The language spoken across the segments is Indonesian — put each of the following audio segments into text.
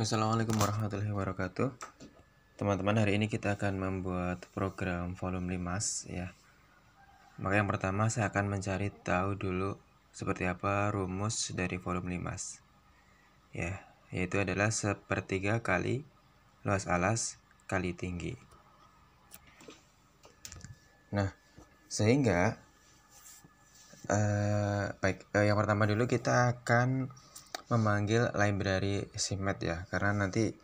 Assalamualaikum warahmatullahi wabarakatuh Teman-teman hari ini kita akan membuat program volume limas, ya Maka yang pertama saya akan mencari tahu dulu seperti apa rumus dari volume limas, Ya, yaitu adalah sepertiga kali luas alas kali tinggi Nah, sehingga eh, baik eh, yang pertama dulu kita akan memanggil library SIMET ya karena nanti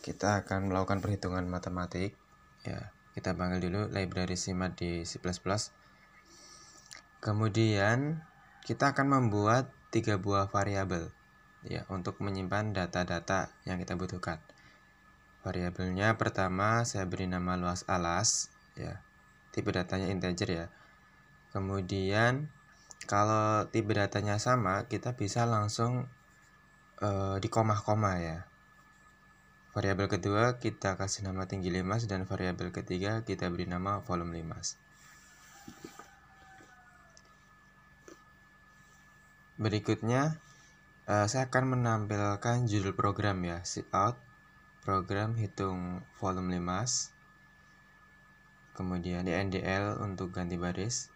kita akan melakukan perhitungan matematik ya kita panggil dulu library SIMET di C++ kemudian kita akan membuat tiga buah variabel ya untuk menyimpan data-data yang kita butuhkan variabelnya pertama saya beri nama luas alas ya tipe datanya integer ya kemudian kalau tipe datanya sama kita bisa langsung e, di koma koma ya. Variabel kedua kita kasih nama tinggi limas dan variabel ketiga kita beri nama volume limas. Berikutnya e, saya akan menampilkan judul program ya, sit out program hitung volume limas. Kemudian di NDL untuk ganti baris.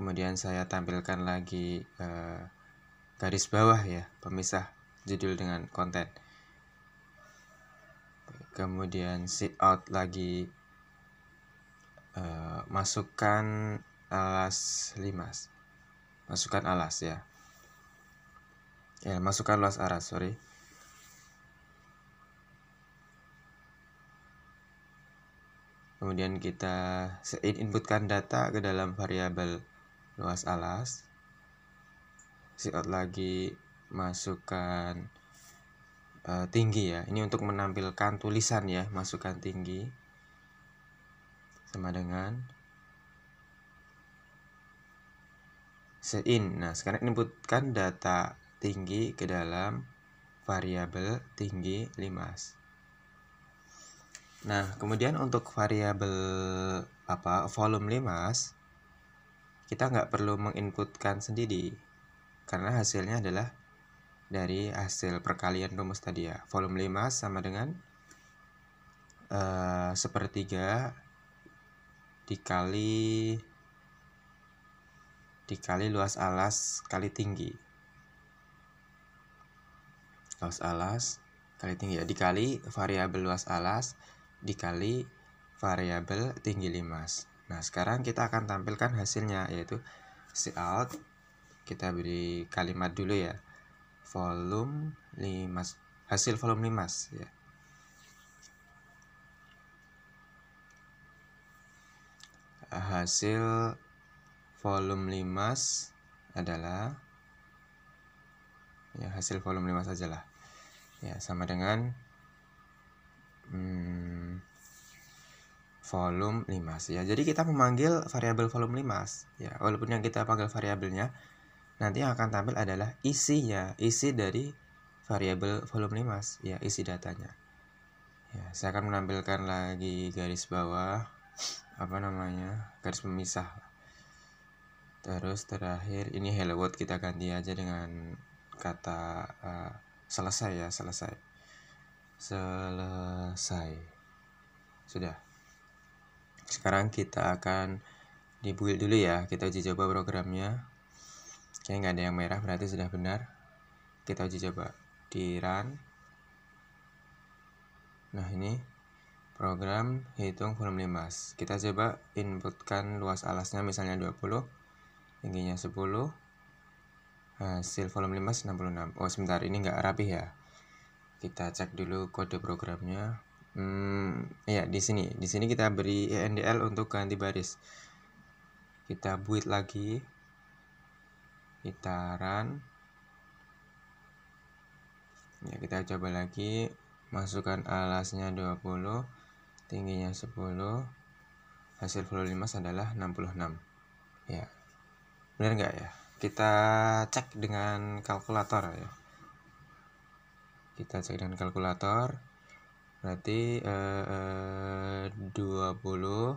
Kemudian saya tampilkan lagi e, garis bawah ya, pemisah judul dengan konten kemudian sit out lagi uh, masukkan alas limas masukkan alas ya ya masukkan alas aras sorry kemudian kita inputkan data ke dalam variabel luas alas si out lagi masukkan uh, eh, tinggi ya ini untuk menampilkan tulisan ya masukkan tinggi sama dengan in nah sekarang inputkan data tinggi ke dalam variabel tinggi limas Nah, kemudian untuk variabel apa volume limas kita nggak perlu menginputkan sendiri karena hasilnya adalah dari hasil perkalian rumus tadi ya. Volume 5 sama dengan uh, sepertiga dikali dikali luas alas kali tinggi. Luas alas kali tinggi ya dikali variabel luas alas dikali variabel tinggi limas. Nah, sekarang kita akan tampilkan hasilnya yaitu si out kita beri kalimat dulu ya volume limas hasil volume limas ya. Hasil volume limas adalah ya hasil volume limas sajalah. Ya, sama dengan hmm, volume limas ya. Jadi kita memanggil variabel volume limas ya, walaupun yang kita panggil variabelnya nanti yang akan tampil adalah isinya, isi dari variabel volume mas, ya isi datanya. Ya, saya akan menampilkan lagi garis bawah apa namanya? garis pemisah. Terus terakhir ini hello world kita ganti aja dengan kata uh, selesai ya, selesai. Selesai. Sudah. Sekarang kita akan dibuild dulu ya, kita uji coba programnya. Saya nggak ada yang merah berarti sudah benar. Kita uji coba di run. Nah ini program hitung volume limas. Kita coba inputkan luas alasnya misalnya 20, tingginya 10, hasil volume limas 66. Oh sebentar ini nggak rapi ya. Kita cek dulu kode programnya. Hmm, ya di sini, di sini kita beri ENDL untuk ganti baris. Kita buit lagi gitaran ya kita coba lagi masukkan alasnya 20 tingginya 10 hasil flow limas adalah 66 ya benar nggak ya kita cek dengan kalkulator ya kita cek dengan kalkulator berarti eh, 20 eh,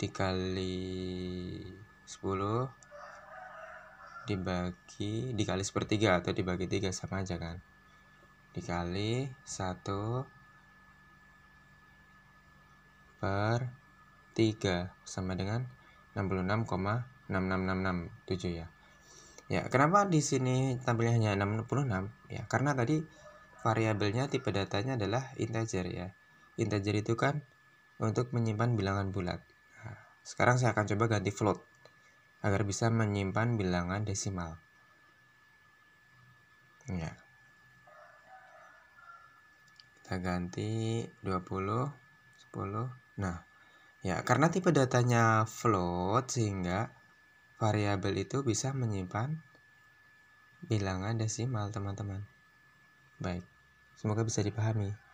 dikali 10 dibagi dikali sepertiga atau dibagi tiga sama aja kan dikali satu per tiga sama dengan 66,66667 ya. Ya, kenapa di sini tampilnya hanya 66? Ya, karena tadi variabelnya tipe datanya adalah integer ya. Integer itu kan untuk menyimpan bilangan bulat. Nah, sekarang saya akan coba ganti float agar bisa menyimpan bilangan desimal. Ya. Kita ganti 20, 10. Nah, ya karena tipe datanya float sehingga variabel itu bisa menyimpan bilangan desimal, teman-teman. Baik. Semoga bisa dipahami.